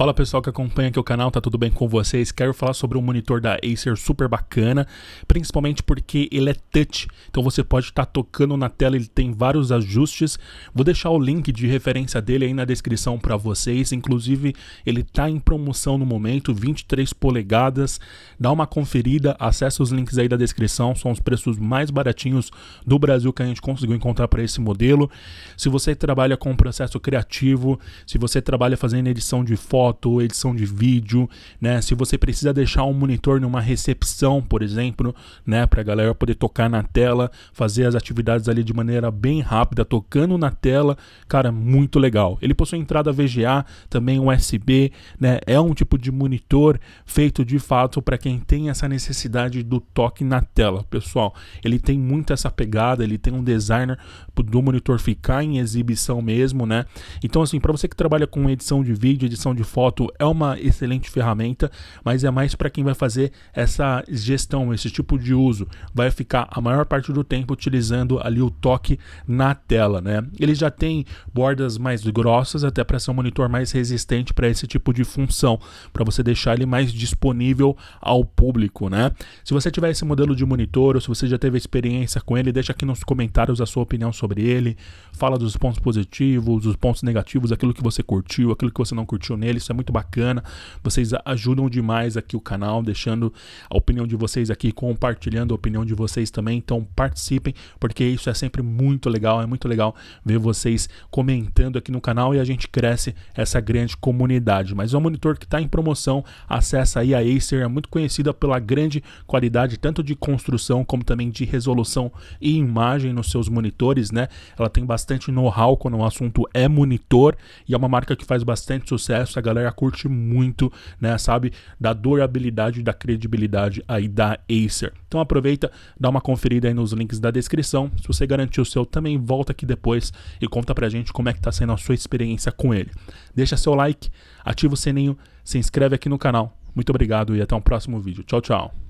Fala pessoal que acompanha aqui o canal, tá tudo bem com vocês? Quero falar sobre um monitor da Acer super bacana, principalmente porque ele é touch, então você pode estar tá tocando na tela, ele tem vários ajustes. Vou deixar o link de referência dele aí na descrição para vocês, inclusive ele tá em promoção no momento, 23 polegadas. Dá uma conferida, acessa os links aí da descrição, são os preços mais baratinhos do Brasil que a gente conseguiu encontrar para esse modelo. Se você trabalha com processo criativo, se você trabalha fazendo edição de fotos, foto, edição de vídeo, né? Se você precisa deixar um monitor numa recepção, por exemplo, né, para a galera poder tocar na tela, fazer as atividades ali de maneira bem rápida, tocando na tela, cara, muito legal. Ele possui entrada VGA, também USB, né? É um tipo de monitor feito de fato para quem tem essa necessidade do toque na tela, pessoal. Ele tem muito essa pegada, ele tem um designer do monitor ficar em exibição mesmo, né? Então assim, para você que trabalha com edição de vídeo, edição de foto é uma excelente ferramenta, mas é mais para quem vai fazer essa gestão, esse tipo de uso. Vai ficar a maior parte do tempo utilizando ali o toque na tela, né? Ele já tem bordas mais grossas, até para ser um monitor mais resistente para esse tipo de função, para você deixar ele mais disponível ao público, né? Se você tiver esse modelo de monitor ou se você já teve experiência com ele, deixa aqui nos comentários a sua opinião sobre ele, fala dos pontos positivos, dos pontos negativos, aquilo que você curtiu, aquilo que você não curtiu nele isso é muito bacana. Vocês ajudam demais aqui o canal, deixando a opinião de vocês aqui, compartilhando a opinião de vocês também. Então participem, porque isso é sempre muito legal, é muito legal ver vocês comentando aqui no canal e a gente cresce essa grande comunidade. Mas é um monitor que está em promoção, acessa aí a Acer, é muito conhecida pela grande qualidade tanto de construção como também de resolução e imagem nos seus monitores, né? Ela tem bastante know-how quando o assunto é monitor e é uma marca que faz bastante sucesso. A galera curte muito, né? Sabe? Da durabilidade, e da credibilidade aí da Acer. Então aproveita, dá uma conferida aí nos links da descrição. Se você garantiu o seu, também volta aqui depois e conta pra gente como é que tá sendo a sua experiência com ele. Deixa seu like, ativa o sininho, se inscreve aqui no canal. Muito obrigado e até um próximo vídeo. Tchau, tchau.